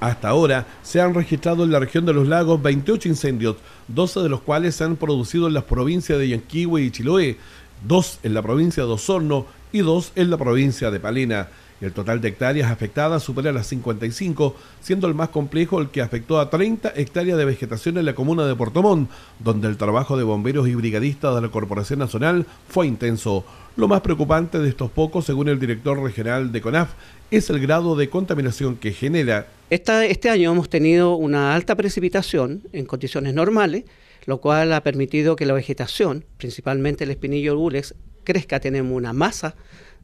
Hasta ahora se han registrado en la región de los lagos 28 incendios, 12 de los cuales se han producido en las provincias de Yanquihue y Chiloé, 2 en la provincia de Osorno y 2 en la provincia de Palena. El total de hectáreas afectadas supera las 55, siendo el más complejo el que afectó a 30 hectáreas de vegetación en la comuna de Portomón, donde el trabajo de bomberos y brigadistas de la Corporación Nacional fue intenso. Lo más preocupante de estos pocos, según el director regional de CONAF, es el grado de contaminación que genera. este año hemos tenido una alta precipitación en condiciones normales, lo cual ha permitido que la vegetación, principalmente el espinillo gules, crezca. Tenemos una masa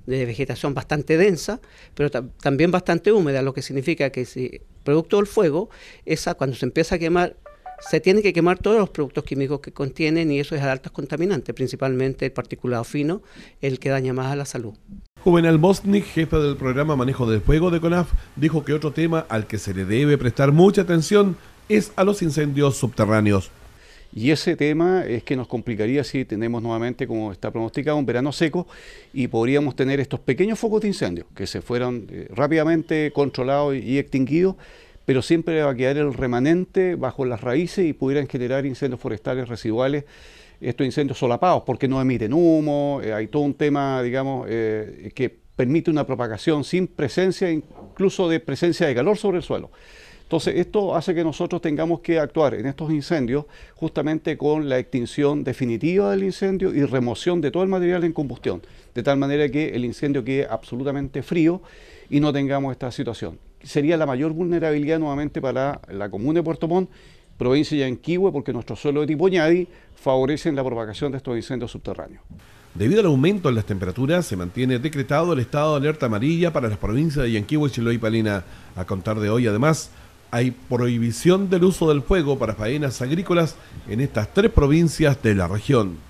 de vegetación bastante densa, pero también bastante húmeda, lo que significa que si producto del fuego, esa cuando se empieza a quemar se tienen que quemar todos los productos químicos que contienen y eso es a altas contaminantes, principalmente el particulado fino, el que daña más a la salud. Juvenal Mosnik, jefe del programa Manejo del Fuego de CONAF, dijo que otro tema al que se le debe prestar mucha atención es a los incendios subterráneos. Y ese tema es que nos complicaría si tenemos nuevamente, como está pronosticado, un verano seco y podríamos tener estos pequeños focos de incendio que se fueron eh, rápidamente controlados y extinguidos pero siempre va a quedar el remanente bajo las raíces y pudieran generar incendios forestales residuales, estos incendios solapados, porque no emiten humo, eh, hay todo un tema, digamos, eh, que permite una propagación sin presencia, incluso de presencia de calor sobre el suelo. Entonces, esto hace que nosotros tengamos que actuar en estos incendios justamente con la extinción definitiva del incendio y remoción de todo el material en combustión, de tal manera que el incendio quede absolutamente frío y no tengamos esta situación. Sería la mayor vulnerabilidad nuevamente para la comuna de Puerto Montt, provincia de Yanquihue, porque nuestro suelo de tipo ñadi favorecen la propagación de estos incendios subterráneos. Debido al aumento en las temperaturas, se mantiene decretado el estado de alerta amarilla para las provincias de Yanquihue, Chiloé y Palina. A contar de hoy, además, hay prohibición del uso del fuego para faenas agrícolas en estas tres provincias de la región.